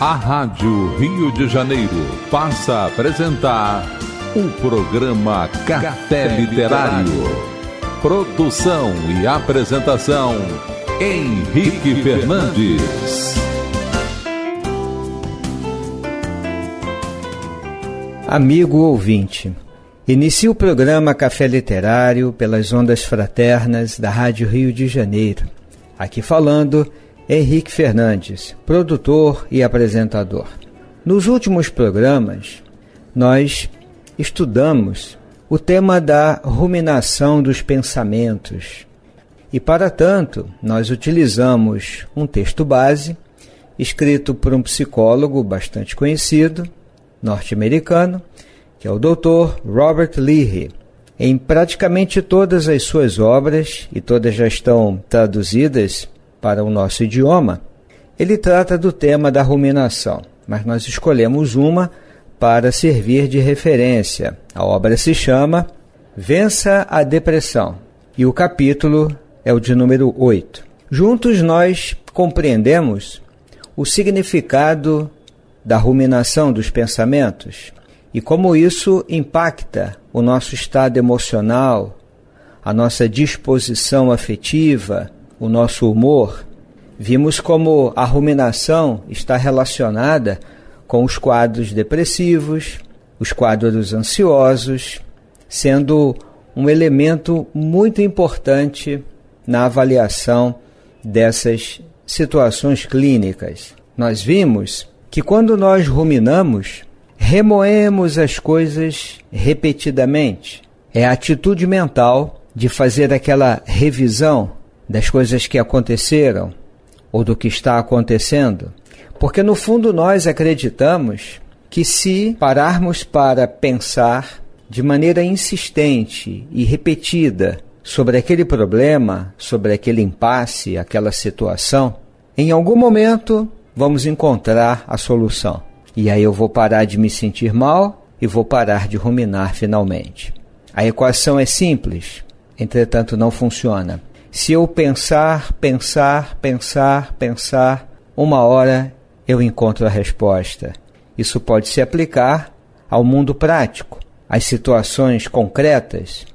A Rádio Rio de Janeiro passa a apresentar o programa Café Literário. Produção e apresentação Henrique Fernandes. Amigo ouvinte, inicia o programa Café Literário pelas ondas fraternas da Rádio Rio de Janeiro. Aqui falando Henrique Fernandes, produtor e apresentador. Nos últimos programas, nós estudamos o tema da ruminação dos pensamentos. E para tanto, nós utilizamos um texto base escrito por um psicólogo bastante conhecido, norte-americano, que é o Dr. Robert Leahy. Em praticamente todas as suas obras, e todas já estão traduzidas para o nosso idioma, ele trata do tema da ruminação, mas nós escolhemos uma para servir de referência. A obra se chama Vença a Depressão e o capítulo é o de número 8. Juntos nós compreendemos o significado da ruminação dos pensamentos e como isso impacta o nosso estado emocional, a nossa disposição afetiva o nosso humor, vimos como a ruminação está relacionada com os quadros depressivos, os quadros ansiosos, sendo um elemento muito importante na avaliação dessas situações clínicas. Nós vimos que quando nós ruminamos, remoemos as coisas repetidamente. É a atitude mental de fazer aquela revisão das coisas que aconteceram ou do que está acontecendo, porque no fundo nós acreditamos que se pararmos para pensar de maneira insistente e repetida sobre aquele problema, sobre aquele impasse, aquela situação, em algum momento vamos encontrar a solução. E aí eu vou parar de me sentir mal e vou parar de ruminar finalmente. A equação é simples, entretanto não funciona. Se eu pensar, pensar, pensar, pensar, uma hora eu encontro a resposta. Isso pode se aplicar ao mundo prático, às situações concretas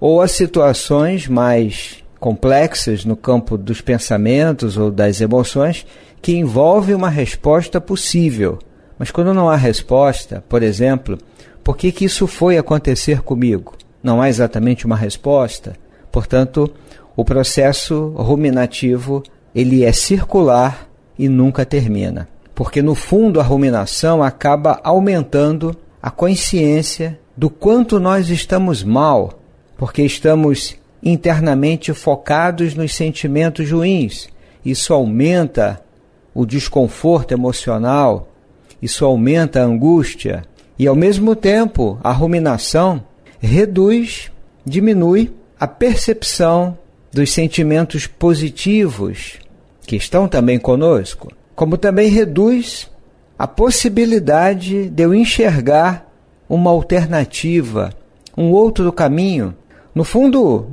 ou às situações mais complexas no campo dos pensamentos ou das emoções que envolve uma resposta possível. Mas quando não há resposta, por exemplo, por que, que isso foi acontecer comigo? Não há exatamente uma resposta. Portanto, o processo ruminativo ele é circular e nunca termina, porque no fundo a ruminação acaba aumentando a consciência do quanto nós estamos mal, porque estamos internamente focados nos sentimentos ruins. Isso aumenta o desconforto emocional, isso aumenta a angústia e ao mesmo tempo a ruminação reduz, diminui a percepção dos sentimentos positivos que estão também conosco, como também reduz a possibilidade de eu enxergar uma alternativa, um outro caminho. No fundo,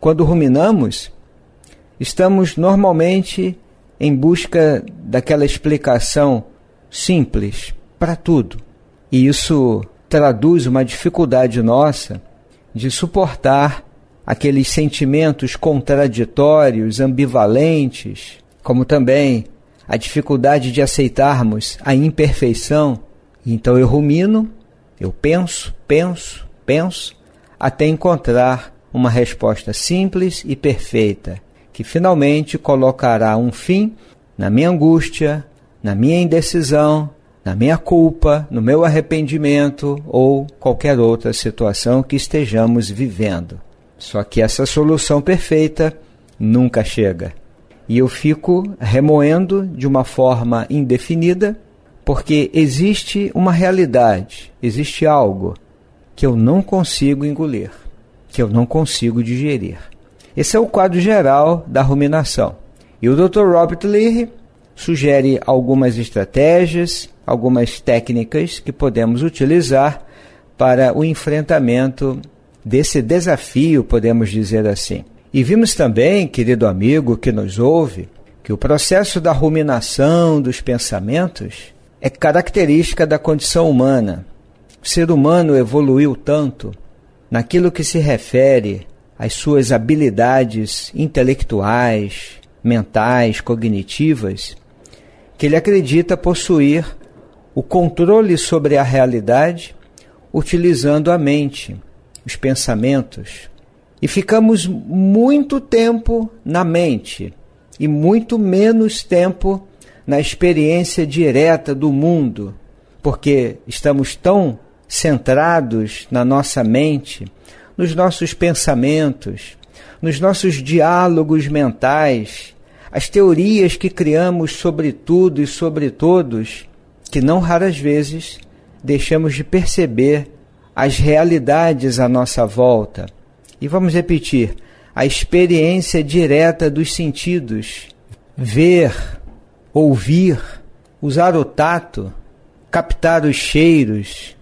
quando ruminamos, estamos normalmente em busca daquela explicação simples para tudo. E isso traduz uma dificuldade nossa de suportar aqueles sentimentos contraditórios, ambivalentes, como também a dificuldade de aceitarmos a imperfeição. Então eu rumino, eu penso, penso, penso, até encontrar uma resposta simples e perfeita, que finalmente colocará um fim na minha angústia, na minha indecisão, na minha culpa, no meu arrependimento ou qualquer outra situação que estejamos vivendo. Só que essa solução perfeita nunca chega. E eu fico remoendo de uma forma indefinida, porque existe uma realidade, existe algo que eu não consigo engolir, que eu não consigo digerir. Esse é o quadro geral da ruminação. E o Dr. Robert Leahy sugere algumas estratégias, algumas técnicas que podemos utilizar para o enfrentamento desse desafio, podemos dizer assim. E vimos também, querido amigo que nos ouve, que o processo da ruminação dos pensamentos é característica da condição humana. O ser humano evoluiu tanto naquilo que se refere às suas habilidades intelectuais, mentais, cognitivas, que ele acredita possuir o controle sobre a realidade utilizando a mente os pensamentos, e ficamos muito tempo na mente e muito menos tempo na experiência direta do mundo, porque estamos tão centrados na nossa mente, nos nossos pensamentos, nos nossos diálogos mentais, as teorias que criamos sobre tudo e sobre todos, que não raras vezes deixamos de perceber as realidades à nossa volta. E vamos repetir: a experiência direta dos sentidos, ver, ouvir, usar o tato, captar os cheiros,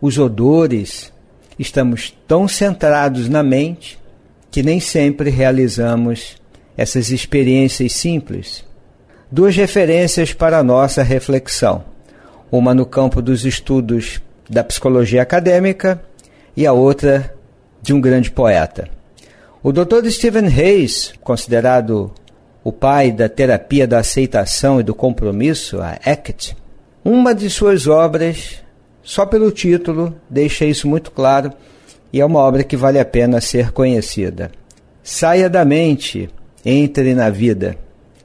os odores. Estamos tão centrados na mente que nem sempre realizamos essas experiências simples. Duas referências para a nossa reflexão: uma no campo dos estudos da psicologia acadêmica e a outra de um grande poeta. O Dr. Stephen Hayes, considerado o pai da terapia da aceitação e do compromisso, a ACT, uma de suas obras, só pelo título, deixa isso muito claro e é uma obra que vale a pena ser conhecida. Saia da mente, entre na vida.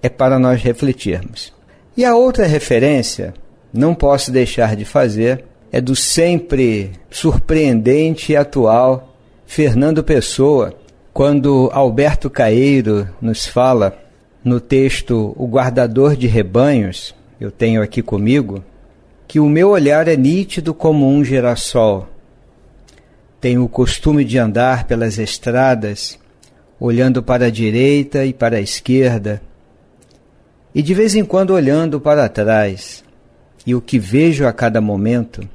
É para nós refletirmos. E a outra referência, não posso deixar de fazer, é do sempre surpreendente e atual Fernando Pessoa, quando Alberto Caeiro nos fala no texto O Guardador de Rebanhos, eu tenho aqui comigo, que o meu olhar é nítido como um girassol. Tenho o costume de andar pelas estradas, olhando para a direita e para a esquerda, e de vez em quando olhando para trás, e o que vejo a cada momento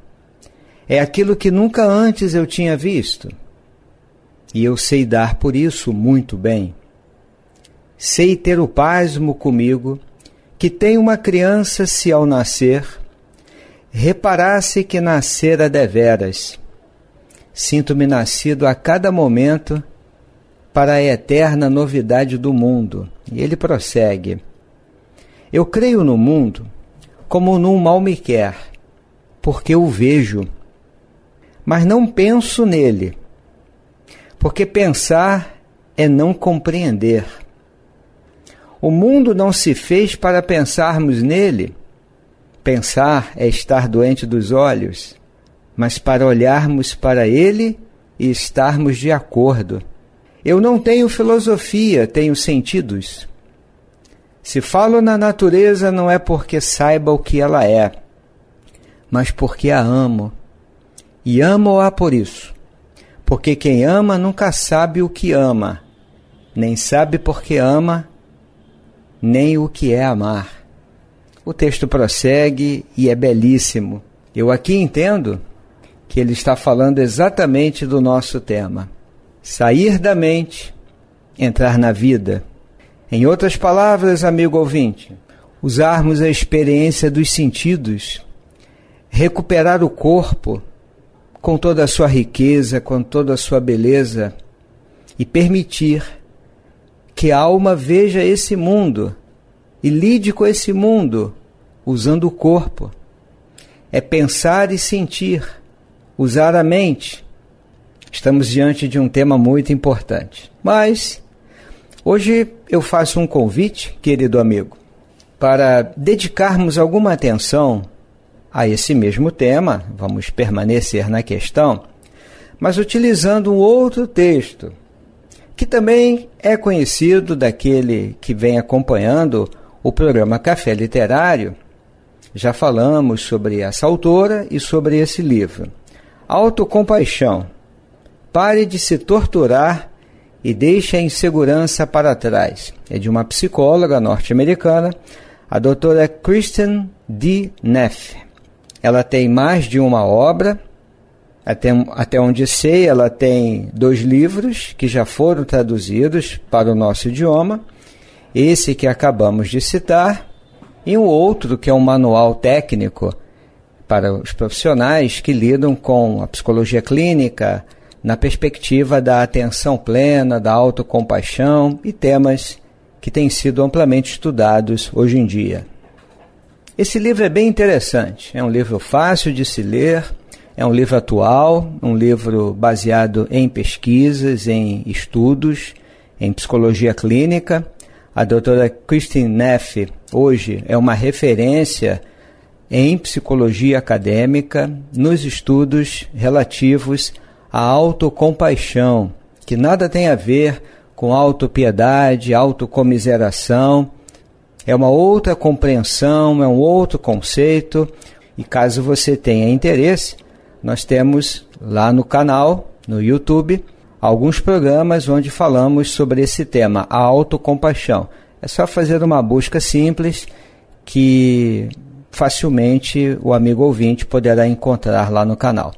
é aquilo que nunca antes eu tinha visto. E eu sei dar por isso muito bem. Sei ter o pasmo comigo, que tem uma criança se ao nascer, reparasse que nascera deveras. Sinto-me nascido a cada momento para a eterna novidade do mundo. E ele prossegue: Eu creio no mundo como num mal me quer, porque o vejo mas não penso nele. Porque pensar é não compreender. O mundo não se fez para pensarmos nele. Pensar é estar doente dos olhos, mas para olharmos para ele e estarmos de acordo. Eu não tenho filosofia, tenho sentidos. Se falo na natureza, não é porque saiba o que ela é, mas porque a amo e amo-a por isso. Porque quem ama nunca sabe o que ama, nem sabe por que ama, nem o que é amar. O texto prossegue e é belíssimo. Eu aqui entendo que ele está falando exatamente do nosso tema: sair da mente, entrar na vida. Em outras palavras, amigo ouvinte, usarmos a experiência dos sentidos, recuperar o corpo com toda a sua riqueza, com toda a sua beleza, e permitir que a alma veja esse mundo e lide com esse mundo usando o corpo. É pensar e sentir, usar a mente. Estamos diante de um tema muito importante. Mas hoje eu faço um convite, querido amigo, para dedicarmos alguma atenção a esse mesmo tema, vamos permanecer na questão, mas utilizando um outro texto, que também é conhecido daquele que vem acompanhando o programa Café Literário. Já falamos sobre essa autora e sobre esse livro. Autocompaixão. Pare de se torturar e deixe a insegurança para trás. É de uma psicóloga norte-americana, a doutora Kristen D. Neff ela tem mais de uma obra. Até, até onde sei, ela tem dois livros que já foram traduzidos para o nosso idioma. Esse que acabamos de citar, e um outro que é um manual técnico para os profissionais que lidam com a psicologia clínica na perspectiva da atenção plena, da autocompaixão e temas que têm sido amplamente estudados hoje em dia. Esse livro é bem interessante. É um livro fácil de se ler, é um livro atual, um livro baseado em pesquisas, em estudos, em psicologia clínica. A doutora Christine Neff, hoje, é uma referência em psicologia acadêmica nos estudos relativos à autocompaixão, que nada tem a ver com autopiedade, autocomiseração é uma outra compreensão, é um outro conceito. E caso você tenha interesse, nós temos lá no canal, no YouTube, alguns programas onde falamos sobre esse tema, a autocompaixão. É só fazer uma busca simples que facilmente o amigo ouvinte poderá encontrar lá no canal.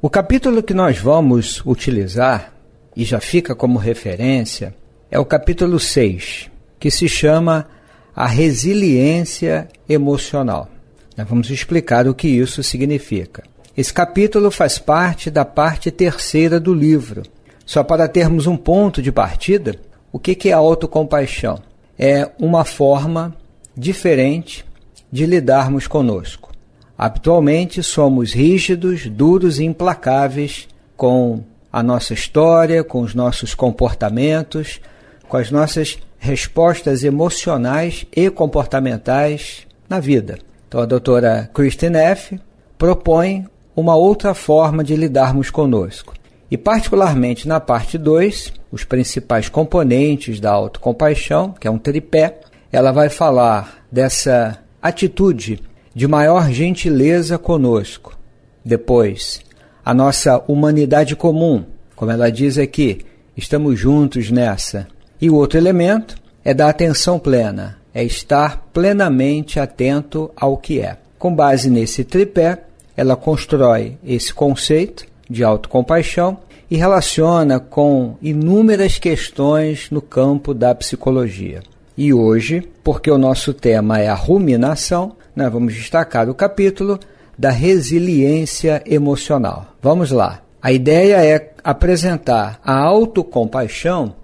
O capítulo que nós vamos utilizar, e já fica como referência, é o capítulo 6, que se chama a resiliência emocional. Nós vamos explicar o que isso significa. Esse capítulo faz parte da parte terceira do livro. Só para termos um ponto de partida, o que é autocompaixão? É uma forma diferente de lidarmos conosco. Habitualmente somos rígidos, duros e implacáveis com a nossa história, com os nossos comportamentos, com as nossas respostas emocionais e comportamentais na vida. Então, a doutora Kristen F. propõe uma outra forma de lidarmos conosco. E, particularmente na parte 2, os principais componentes da autocompaixão, que é um tripé, ela vai falar dessa atitude de maior gentileza conosco. Depois, a nossa humanidade comum, como ela diz aqui, estamos juntos nessa. E o outro elemento é da atenção plena, é estar plenamente atento ao que é. Com base nesse tripé, ela constrói esse conceito de autocompaixão e relaciona com inúmeras questões no campo da psicologia. E hoje, porque o nosso tema é a ruminação, nós vamos destacar o capítulo da resiliência emocional. Vamos lá. A ideia é apresentar a autocompaixão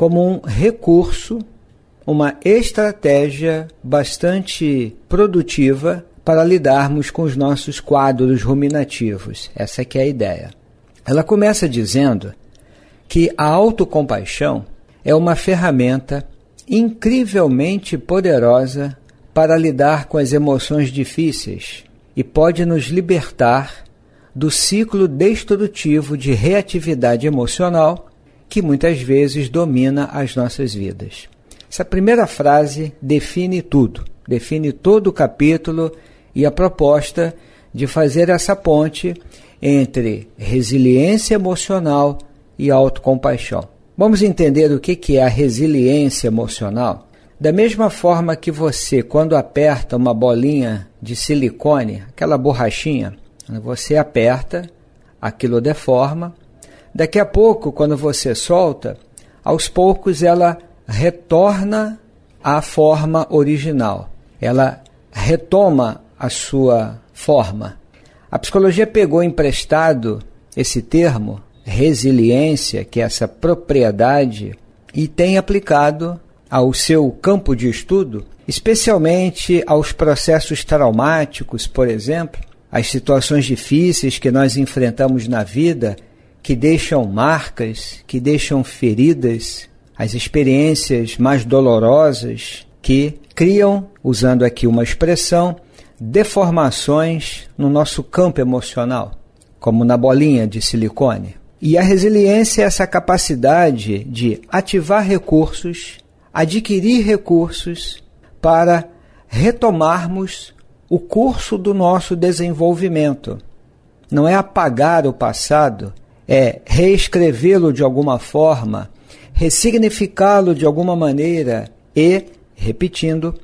como um recurso, uma estratégia bastante produtiva para lidarmos com os nossos quadros ruminativos. Essa é que é a ideia. Ela começa dizendo que a autocompaixão é uma ferramenta incrivelmente poderosa para lidar com as emoções difíceis e pode nos libertar do ciclo destrutivo de reatividade emocional que muitas vezes domina as nossas vidas. Essa primeira frase define tudo, define todo o capítulo e a proposta de fazer essa ponte entre resiliência emocional e autocompaixão. Vamos entender o que é a resiliência emocional? Da mesma forma que você, quando aperta uma bolinha de silicone, aquela borrachinha, você aperta, aquilo deforma, Daqui a pouco, quando você solta, aos poucos ela retorna à forma original. Ela retoma a sua forma. A psicologia pegou emprestado esse termo, resiliência, que é essa propriedade, e tem aplicado ao seu campo de estudo, especialmente aos processos traumáticos, por exemplo, às situações difíceis que nós enfrentamos na vida que deixam marcas, que deixam feridas, as experiências mais dolorosas que criam, usando aqui uma expressão, deformações no nosso campo emocional, como na bolinha de silicone. E a resiliência é essa capacidade de ativar recursos, adquirir recursos para retomarmos o curso do nosso desenvolvimento. Não é apagar o passado, é, reescrevê-lo de alguma forma, ressignificá-lo de alguma maneira e, repetindo,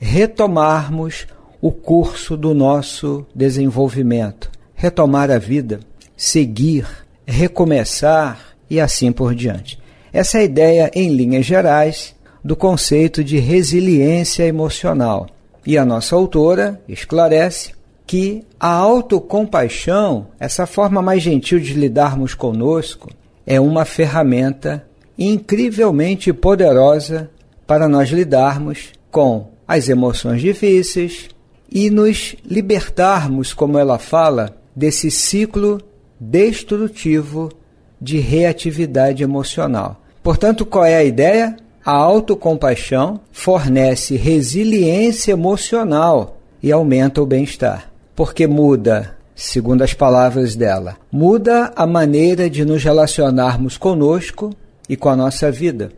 retomarmos o curso do nosso desenvolvimento, retomar a vida, seguir, recomeçar e assim por diante. Essa é a ideia, em linhas gerais, do conceito de resiliência emocional. E a nossa autora esclarece que a autocompaixão, essa forma mais gentil de lidarmos conosco, é uma ferramenta incrivelmente poderosa para nós lidarmos com as emoções difíceis e nos libertarmos, como ela fala, desse ciclo destrutivo de reatividade emocional. Portanto, qual é a ideia? A autocompaixão fornece resiliência emocional e aumenta o bem-estar porque muda, segundo as palavras dela, muda a maneira de nos relacionarmos conosco e com a nossa vida.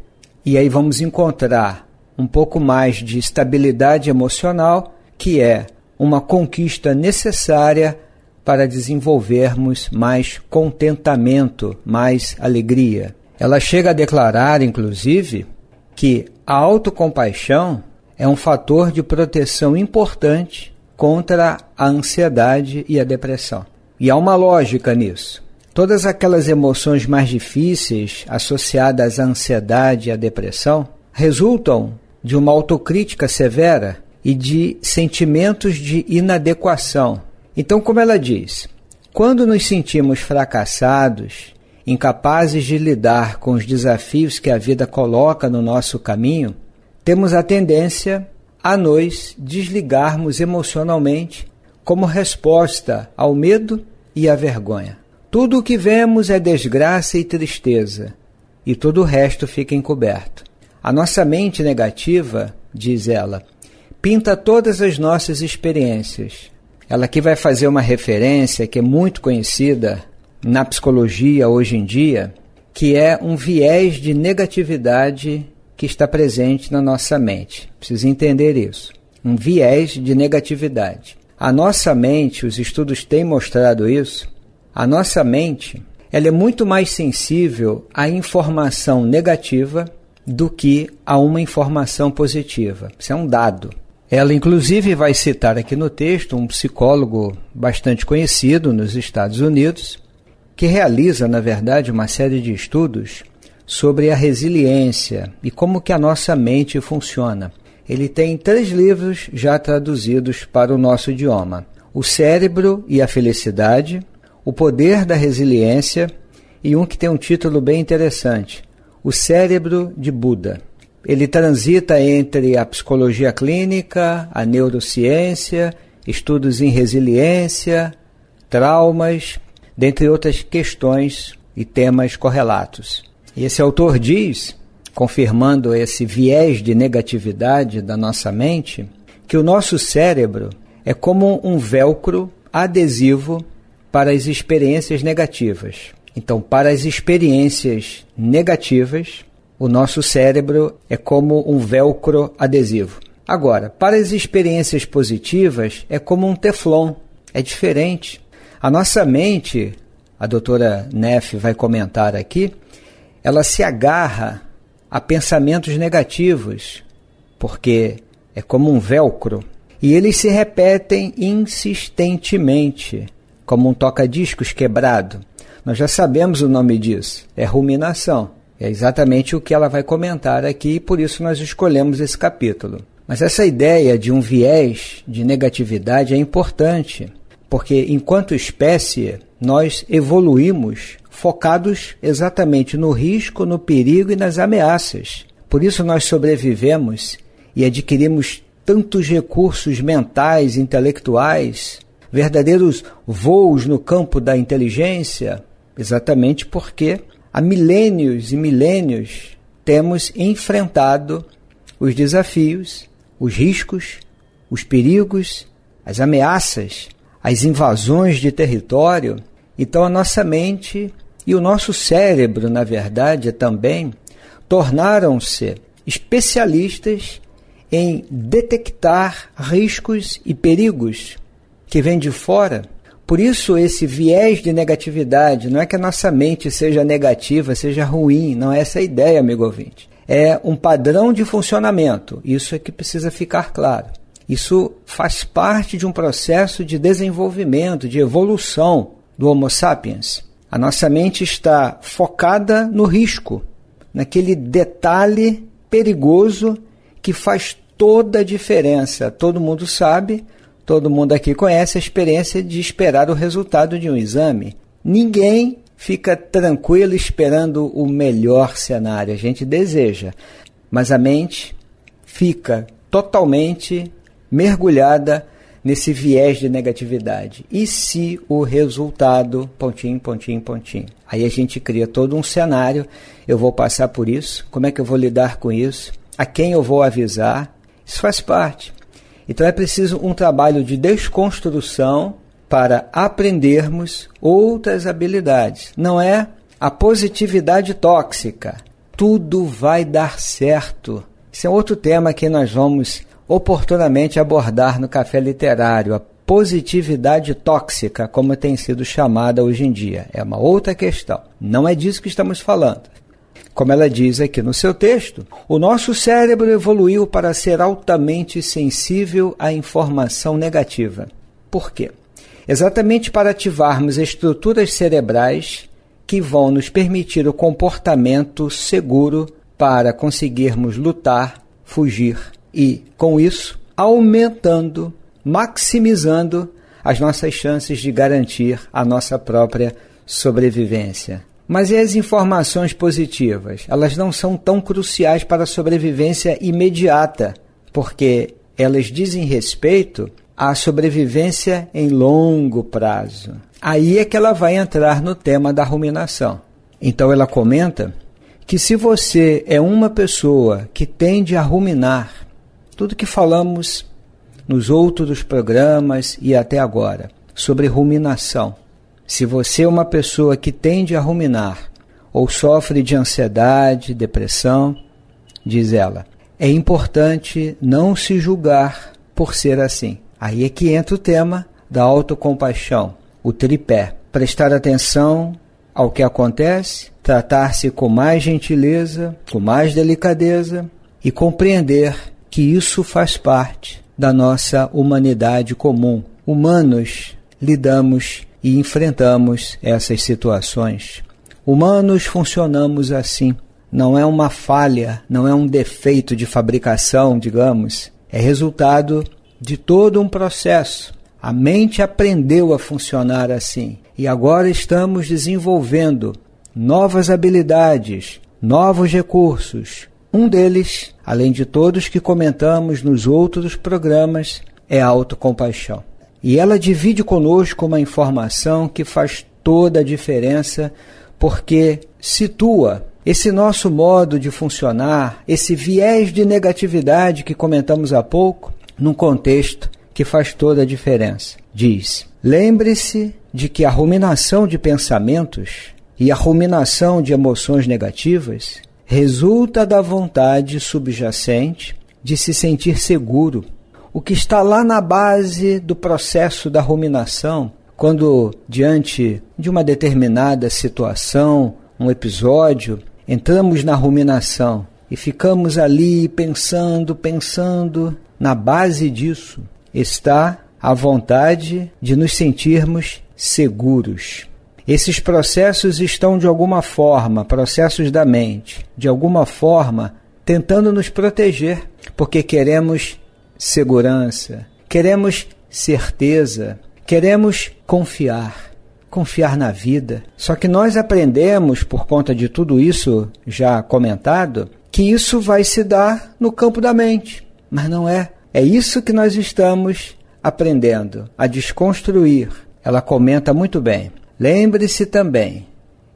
E aí vamos encontrar um pouco mais de estabilidade emocional, que é uma conquista necessária para desenvolvermos mais contentamento, mais alegria. Ela chega a declarar, inclusive, que a autocompaixão é um fator de proteção importante contra a ansiedade e a depressão. E há uma lógica nisso. Todas aquelas emoções mais difíceis associadas à ansiedade e à depressão resultam de uma autocrítica severa e de sentimentos de inadequação. Então, como ela diz, quando nos sentimos fracassados, incapazes de lidar com os desafios que a vida coloca no nosso caminho, temos a tendência a nos desligarmos emocionalmente como resposta ao medo e à vergonha. Tudo o que vemos é desgraça e tristeza, e todo o resto fica encoberto. A nossa mente negativa, diz ela, pinta todas as nossas experiências. Ela aqui vai fazer uma referência que é muito conhecida na psicologia hoje em dia, que é um viés de negatividade que está presente na nossa mente. Precisa entender isso. Um viés de negatividade. A nossa mente, os estudos têm mostrado isso, a nossa mente ela é muito mais sensível à informação negativa do que a uma informação positiva. Isso é um dado. Ela, inclusive, vai citar aqui no texto um psicólogo bastante conhecido nos Estados Unidos, que realiza, na verdade, uma série de estudos sobre a resiliência e como que a nossa mente funciona. Ele tem três livros já traduzidos para o nosso idioma: O Cérebro e a Felicidade, O Poder da Resiliência e um que tem um título bem interessante: O Cérebro de Buda. Ele transita entre a psicologia clínica, a neurociência, estudos em resiliência, traumas, dentre outras questões e temas correlatos. E esse autor diz, confirmando esse viés de negatividade da nossa mente, que o nosso cérebro é como um velcro adesivo para as experiências negativas. Então, para as experiências negativas, o nosso cérebro é como um velcro adesivo. Agora, para as experiências positivas, é como um teflon, é diferente. A nossa mente, a doutora Neff vai comentar aqui, ela se agarra a pensamentos negativos, porque é como um velcro, e eles se repetem insistentemente, como um toca-discos quebrado. Nós já sabemos o nome disso, é ruminação. É exatamente o que ela vai comentar aqui, e por isso nós escolhemos esse capítulo. Mas essa ideia de um viés de negatividade é importante, porque enquanto espécie, nós evoluímos focados exatamente no risco, no perigo e nas ameaças. Por isso nós sobrevivemos e adquirimos tantos recursos mentais, intelectuais, verdadeiros voos no campo da inteligência, exatamente porque há milênios e milênios temos enfrentado os desafios, os riscos, os perigos, as ameaças as invasões de território, então a nossa mente e o nosso cérebro, na verdade, também tornaram-se especialistas em detectar riscos e perigos que vêm de fora. Por isso, esse viés de negatividade não é que a nossa mente seja negativa, seja ruim, não é essa a ideia, amigo ouvinte. É um padrão de funcionamento, isso é que precisa ficar claro. Isso faz parte de um processo de desenvolvimento, de evolução do Homo sapiens. A nossa mente está focada no risco, naquele detalhe perigoso que faz toda a diferença. Todo mundo sabe, todo mundo aqui conhece a experiência de esperar o resultado de um exame. Ninguém fica tranquilo esperando o melhor cenário, a gente deseja, mas a mente fica totalmente mergulhada nesse viés de negatividade. E se o resultado, pontinho, pontinho, pontinho. Aí a gente cria todo um cenário, eu vou passar por isso, como é que eu vou lidar com isso, a quem eu vou avisar. Isso faz parte. Então é preciso um trabalho de desconstrução para aprendermos outras habilidades. Não é a positividade tóxica. Tudo vai dar certo. Esse é outro tema que nós vamos oportunamente abordar no café literário a positividade tóxica, como tem sido chamada hoje em dia. É uma outra questão. Não é disso que estamos falando. Como ela diz aqui no seu texto, o nosso cérebro evoluiu para ser altamente sensível à informação negativa. Por quê? Exatamente para ativarmos estruturas cerebrais que vão nos permitir o comportamento seguro para conseguirmos lutar, fugir e, com isso, aumentando, maximizando as nossas chances de garantir a nossa própria sobrevivência. Mas e as informações positivas? Elas não são tão cruciais para a sobrevivência imediata, porque elas dizem respeito à sobrevivência em longo prazo. Aí é que ela vai entrar no tema da ruminação. Então ela comenta que se você é uma pessoa que tende a ruminar tudo que falamos nos outros programas e até agora sobre ruminação. Se você é uma pessoa que tende a ruminar ou sofre de ansiedade, depressão, diz ela, é importante não se julgar por ser assim. Aí é que entra o tema da autocompaixão, o tripé. Prestar atenção ao que acontece, tratar-se com mais gentileza, com mais delicadeza e compreender que isso faz parte da nossa humanidade comum. Humanos lidamos e enfrentamos essas situações. Humanos funcionamos assim. Não é uma falha, não é um defeito de fabricação, digamos. É resultado de todo um processo. A mente aprendeu a funcionar assim e agora estamos desenvolvendo novas habilidades, novos recursos, um deles, além de todos que comentamos nos outros programas, é a autocompaixão. E ela divide conosco uma informação que faz toda a diferença, porque situa esse nosso modo de funcionar, esse viés de negatividade que comentamos há pouco, num contexto que faz toda a diferença. Diz: lembre-se de que a ruminação de pensamentos e a ruminação de emoções negativas resulta da vontade subjacente de se sentir seguro. O que está lá na base do processo da ruminação, quando diante de uma determinada situação, um episódio, entramos na ruminação e ficamos ali pensando, pensando, na base disso está a vontade de nos sentirmos seguros. Esses processos estão de alguma forma, processos da mente, de alguma forma tentando nos proteger, porque queremos segurança, queremos certeza, queremos confiar, confiar na vida. Só que nós aprendemos, por conta de tudo isso já comentado, que isso vai se dar no campo da mente, mas não é. É isso que nós estamos aprendendo a desconstruir. Ela comenta muito bem. Lembre-se também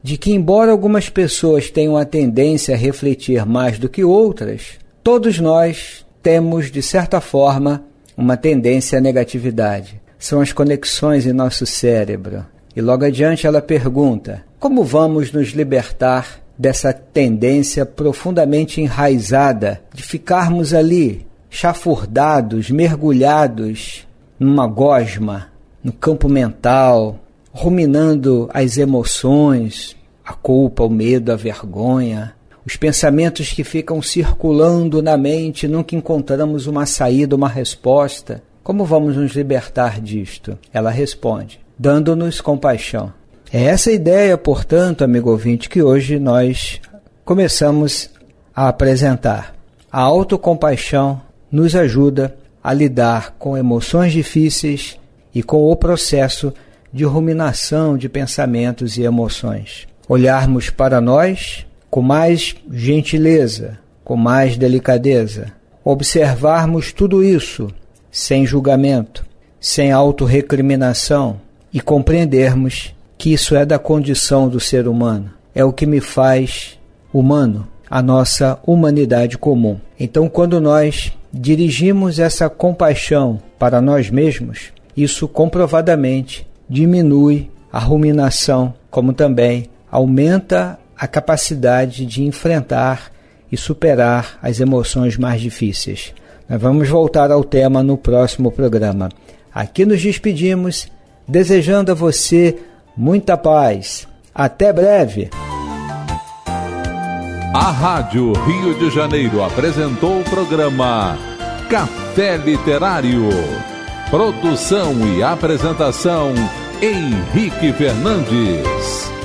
de que, embora algumas pessoas tenham a tendência a refletir mais do que outras, todos nós temos, de certa forma, uma tendência à negatividade. São as conexões em nosso cérebro. E logo adiante ela pergunta: como vamos nos libertar dessa tendência profundamente enraizada de ficarmos ali, chafurdados, mergulhados numa gosma, no campo mental, ruminando as emoções, a culpa, o medo, a vergonha, os pensamentos que ficam circulando na mente, nunca encontramos uma saída, uma resposta. Como vamos nos libertar disto? Ela responde, dando-nos compaixão. É essa ideia, portanto, amigo ouvinte, que hoje nós começamos a apresentar. A autocompaixão nos ajuda a lidar com emoções difíceis e com o processo de ruminação de pensamentos e emoções. Olharmos para nós com mais gentileza, com mais delicadeza. Observarmos tudo isso sem julgamento, sem autorrecriminação e compreendermos que isso é da condição do ser humano. É o que me faz humano, a nossa humanidade comum. Então, quando nós dirigimos essa compaixão para nós mesmos, isso comprovadamente diminui a ruminação, como também aumenta a capacidade de enfrentar e superar as emoções mais difíceis. Nós vamos voltar ao tema no próximo programa. Aqui nos despedimos, desejando a você muita paz. Até breve! A Rádio Rio de Janeiro apresentou o programa Café Literário. Produção e apresentação Henrique Fernandes.